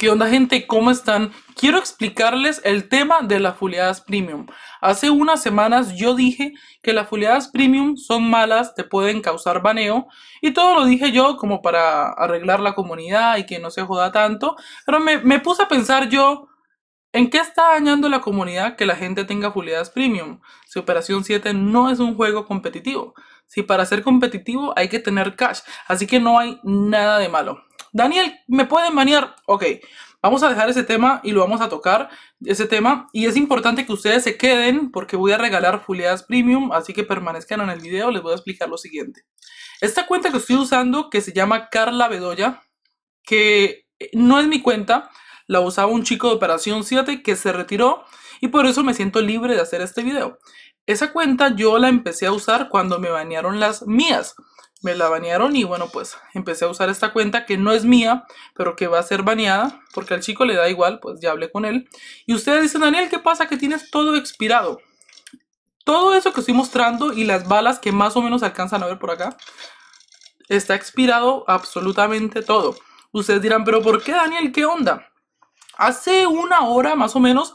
¿Qué onda gente? ¿Cómo están? Quiero explicarles el tema de las fuleadas premium. Hace unas semanas yo dije que las fuleadas premium son malas, te pueden causar baneo y todo lo dije yo como para arreglar la comunidad y que no se joda tanto, pero me, puse a pensar yo, ¿En qué está dañando la comunidad que la gente tenga fuleadas premium? Si Operación 7 no es un juego competitivo. Si para ser competitivo hay que tener cash. Así que no hay nada de malo. Daniel, ¿me pueden banear? Ok, vamos a dejar ese tema y lo vamos a tocar, ese tema. Y es importante que ustedes se queden porque voy a regalar Fuleadas Premium, así que permanezcan en el video, les voy a explicar lo siguiente. Esta cuenta que estoy usando, que se llama Carla Bedoya, que no es mi cuenta, la usaba un chico de Operación 7 que se retiró y por eso me siento libre de hacer este video. Esa cuenta yo la empecé a usar cuando me banearon las mías me la banearon y bueno, pues empecé a usar esta cuenta que no es mía, pero que va a ser baneada, porque al chico le da igual, pues ya hablé con él. Y ustedes dicen, Daniel, ¿qué pasa? Que tienes todo expirado. Todo eso que estoy mostrando y las balas que más o menos alcanzan a ver por acá, está expirado absolutamente todo. Ustedes dirán, pero ¿por qué Daniel? ¿Qué onda? Hace una hora más o menos,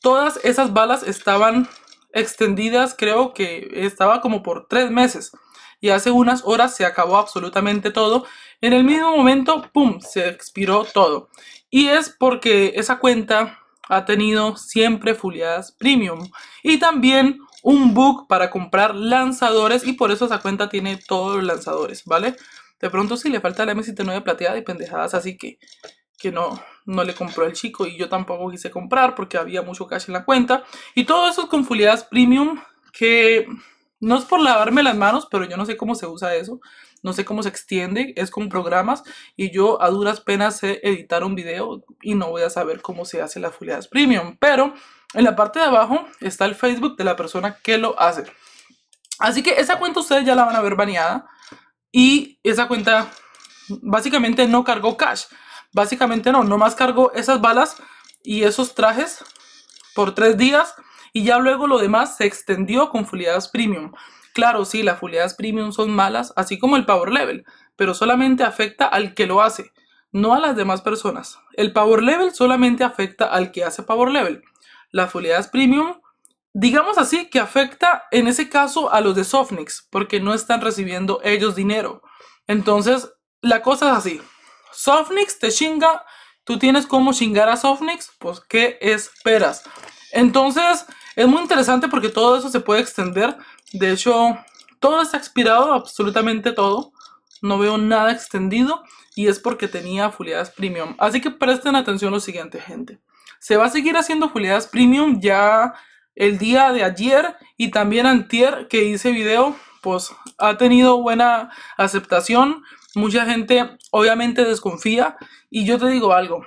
todas esas balas estaban extendidas, creo que estaba como por tres meses y hace unas horas se acabó absolutamente todo. En el mismo momento, ¡pum!, se expiró todo. Y es porque esa cuenta ha tenido siempre fuleadas premium y también un book para comprar lanzadores y por eso esa cuenta tiene todos los lanzadores, ¿vale? De pronto sí, le falta la M79 plateada y pendejadas, así que que no, no le compró el chico y yo tampoco quise comprar porque había mucho cash en la cuenta. Y todo eso con fuleadas premium que no es por lavarme las manos, pero yo no sé cómo se usa eso, no sé cómo se extiende, es con programas y yo a duras penas sé editar un video y no voy a saber cómo se hace la foliadas premium, pero en la parte de abajo está el Facebook de la persona que lo hace. Así que esa cuenta ustedes ya la van a ver baneada y esa cuenta básicamente no cargó cash, básicamente no, nomás cargó esas balas y esos trajes por tres días y ya luego lo demás se extendió con fuliadas premium. Claro, sí, las fuliadas premium son malas, así como el power level, pero solamente afecta al que lo hace, no a las demás personas. El power level solamente afecta al que hace power level. Las fuliadas premium, digamos así, que afecta en ese caso a los de Softnix, porque no están recibiendo ellos dinero. Entonces, la cosa es así. Softnix te chinga tú tienes como chingar a Sofnix, pues ¿qué esperas? Entonces, es muy interesante porque todo eso se puede extender. De hecho, todo está expirado, absolutamente todo. No veo nada extendido y es porque tenía fuliadas premium. Así que presten atención lo siguiente, gente. Se va a seguir haciendo fuliadas premium ya el día de ayer y también antier que hice video pues ha tenido buena aceptación. Mucha gente obviamente desconfía. Y yo te digo algo,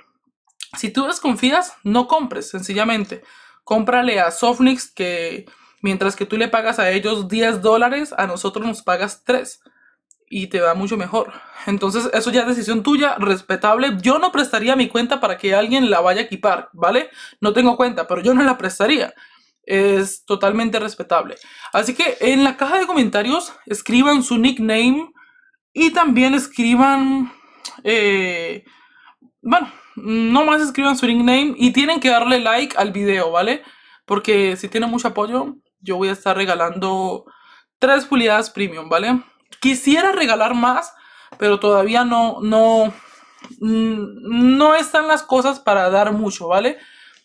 si tú desconfías, no compres, sencillamente. Cómprale a Softnix que mientras que tú le pagas a ellos 10 dólares, a nosotros nos pagas 3 y te va mucho mejor. Entonces, eso ya es decisión tuya, respetable. Yo no prestaría mi cuenta para que alguien la vaya a equipar, ¿vale? No tengo cuenta, pero yo no la prestaría es totalmente respetable. Así que en la caja de comentarios escriban su nickname y también escriban, eh, bueno, no más escriban su nickname y tienen que darle like al video, ¿vale? Porque si tiene mucho apoyo, yo voy a estar regalando tres puliadas premium, ¿vale? Quisiera regalar más, pero todavía no, no, mm, no están las cosas para dar mucho, ¿vale?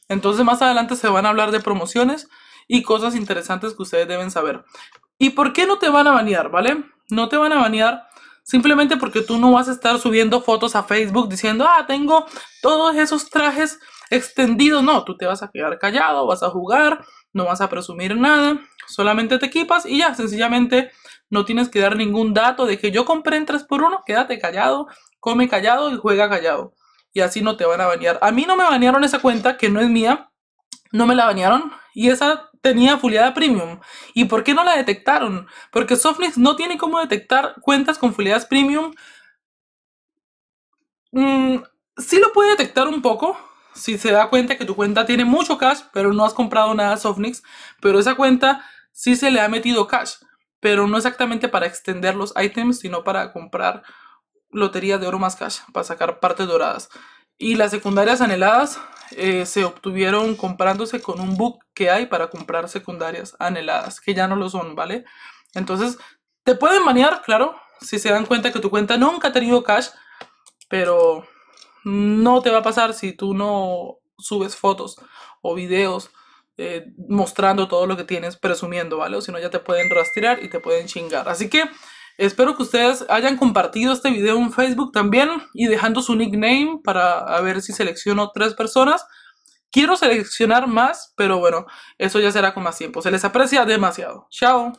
Entonces más adelante se van a hablar de promociones y cosas interesantes que ustedes deben saber. ¿Y por qué no te van a banear, vale? No te van a banear simplemente porque tú no vas a estar subiendo fotos a Facebook diciendo, ah, tengo todos esos trajes extendidos. No, tú te vas a quedar callado, vas a jugar, no vas a presumir nada, solamente te equipas y ya, sencillamente no tienes que dar ningún dato de que yo compré en 3x1, quédate callado, come callado y juega callado y así no te van a banear. A mí no me banearon esa cuenta que no es mía, no me la banearon y esa tenía fuleada premium. ¿Y por qué no la detectaron? Porque Softnix no tiene cómo detectar cuentas con fuleadas premium. Mm, sí lo puede detectar un poco. Si se da cuenta que tu cuenta tiene mucho cash, pero no has comprado nada Softnix. Pero esa cuenta sí se le ha metido cash. Pero no exactamente para extender los items sino para comprar lotería de oro más cash para sacar partes doradas. Y las secundarias anheladas eh, se obtuvieron comprándose con un book que hay para comprar secundarias anheladas, que ya no lo son, ¿vale? Entonces, te pueden manear, claro, si se dan cuenta que tu cuenta nunca ha tenido cash, pero no te va a pasar si tú no subes fotos o videos eh, mostrando todo lo que tienes, presumiendo, ¿vale? O si no, ya te pueden rastrear y te pueden chingar. Así que Espero que ustedes hayan compartido este video en Facebook también y dejando su nickname para ver si selecciono tres personas. Quiero seleccionar más, pero bueno, eso ya será con más tiempo. Se les aprecia demasiado. Chao.